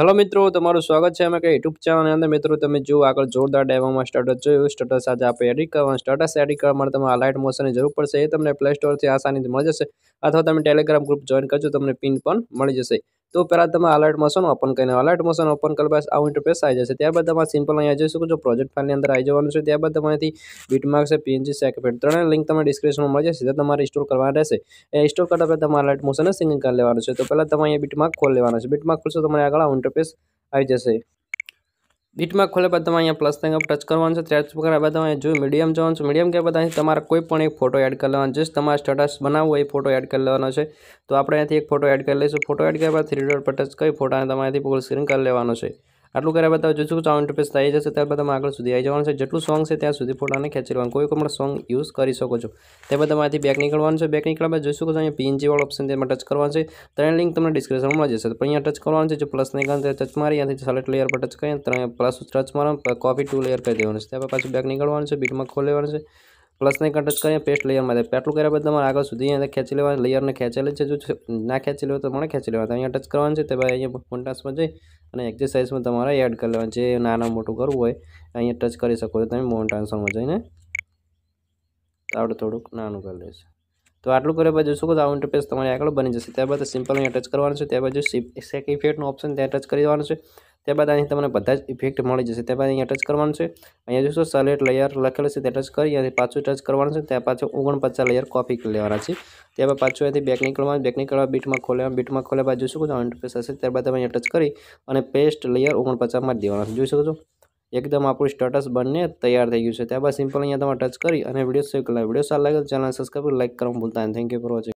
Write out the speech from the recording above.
hello મિત્રો તમારું સ્વાગત છે અમે કે યુટ્યુબ ચેનલની અંદર મિત્રો તમે જો આગળ જોરદાર ડાયવામાં સ્ટેટસ જોયું સ્ટેટસ આજે આપણે એડિટ કરવા સ્ટેટસ એડિટ કરવા માટે તમારે લાઇટ મોશનની જરૂર પડશે એ તમને પ્લે સ્ટોરથી આસાનીથી મળી જશે અથવા તમે ટેલિગ્રામ ગ્રુપ જોઈન કરજો તમને પિન પણ મળી જશે તો પહેલાં તમે અલર્ટ મોશન ઓપન કરીને અલર્ટ મોશન ઓપન કરવા બાદ આવું ઇન્ટરફેસ આવી જશે ત્યારબાદ તમારે સિમ્પલ અહીંયા જઈ શકો છો પ્રોજેક્ટ ફાઇલની અંદર આવી જવાનું છે ત્યારબાદ તમારેથી બીટમાર્ક છે પીએનજી સેક્રેટ ત્રણે લિંક તમને ડિસ્ક્રિપ્શનમાં મળી જશે તમારે ઇન્સ્ટોલ કરવા રહેશે એ ઇન્સ્ટોલ કરતા પહેલાં તમારે અલર્ટ મોશનને સિંગિંગ કરી લેવાનું છે તો પહેલાં તમે અહીંયા બીટમાર્ક ખોલી લેવાનું છે બીટમાર્ક ખોલશો તમારે આગળ આવું ઇન્ટરફેસ આવી જશે બીટમાં ખોલે બાદ તમે અહીંયા પ્લસ થઈને ટચ કરવાનું છે ત્યાર કર્યા બાદ તમે જો મીડિયમ જવાનું છે મીડિયમ કે બાદ અહીં તમારે કોઈ પણ એક ફોટો એડ કરી લેવાનો જસ્ટ તમારે સ્ટેટસ બનાવવું હોય ફોટો એડ કરી લેવાનો છે તો આપણે અહીંયાથી એક ફોટો એડ કરી લઈશું ફોટો એડ કર્યા બાદ થ્રી ડોટ પર ટચ કરી ફોટાને તમારે અહીંથી ફૂલ સ્ક્રીન કરી લેવાનો છે આટલું કર્યા બધા જોઈશું ચાવન રૂપીસ થઈ જશે ત્યારબાદ તમે આગળ સુધી આવી જવાનું છે જેટલું સોંગ છે ત્યાં સુધી ફોટાને ખેંચી લેવાનું કોઈ પણ સોંગ યુઝ કરી શકો છો ત્યારબાદ તમારાથી બેક નીકળવાનું છે બેક નીકળ્યા બાદ જોઈશું કે અહીંયા પીએનજી વાળો ઓપ્શન તેમાં ટચ કરવાનું છે ત્રણ લિંક તમને ડિસ્ક્રિપ્શનમાં મળી જશે તો અહીંયા ટચ કરવાનું છે જો પ્લસને ગણ ટચ મારી ત્યાંથી સલેક્ટ લેયર પર ટચ કરીએ ત્રણ પ્લસ ટચ મારો કોપી ટુ લેયર કરી દેવાનું છે ત્યારબાદ પાછું બેક નીકળવાનું છે બીટમાં ખોલેવાનું છે プラス ને કનેક્ટ કરી પેસ્ટ લેયર માં દે પેટલ કર્યા પછી તમારા આગળ સુધી ખેંચી લેવા લેયર ને ખેંચી લે છે જો ના ખેંચી લે તો મને ખેંચી લેવાનું છે તમે અટેચ કરવાનું છે તે ભાઈ આ ફંક્શનસ પર જાય અને એક્સરસાઈઝ માં તમારે એડ કરી લેવાનું છે નાનો મોટો કરવો હોય અહીંયા ટચ કરી શકો છો તમે મોનટાઈઝર માં જઈને ત્યારે થોડું નાનું કરી લેજો તો આટલું કર્યા પછી જો સુકો તો આ ઇન્ટરફેસ તમારી આગળ બની જશે ત્યાર પછી સિમ્પલ એટેચ કરવાનું છે ત્યાર પછી સેકન્ડ ઇફેક્ટ નો ઓપ્શન ત્યાં ટચ કરી દેવાનું છે ત્યારબાદ અહીં તમારે બધે જ ઇફેક્ટ મળી જશે ત્યાર બાદ અહીંયા ટચ કરવાનું છે અહીંયા જોજો સલેટ લેયર લખેલું છે તે ટચ કરી અહીં પાછું ટચ કરવાનું છે ત્યાર પછી 49 લેયર કોપી કરી લેવાના છે ત્યાર બાદ પાછું અહીંયાથી બેક નીકળવાનું છે બેક નીકળવા બીટમાં ખોલેમાં બીટમાં ખોલે પાછું જોજો કોન્ટરફેસ હશે ત્યાર બાદ અહીંયા ટચ કરી અને પેસ્ટ લેયર 49 માં દેવાનો છે જોઈ શકો છો એકદમ આપણી સ્ટેટસ બનને તૈયાર થઈ ગઈ છે ત્યાર બાદ સિમ્પલ અહીંયા તમારે ટચ કરી અને વિડીયો સેવ કરી વિડીયો સારું લાગેલ ચેનલ સબસ્ક્રાઇબ અને લાઈક કરવાનું ભૂલતા નહીં થેન્ક્યુ પ્રો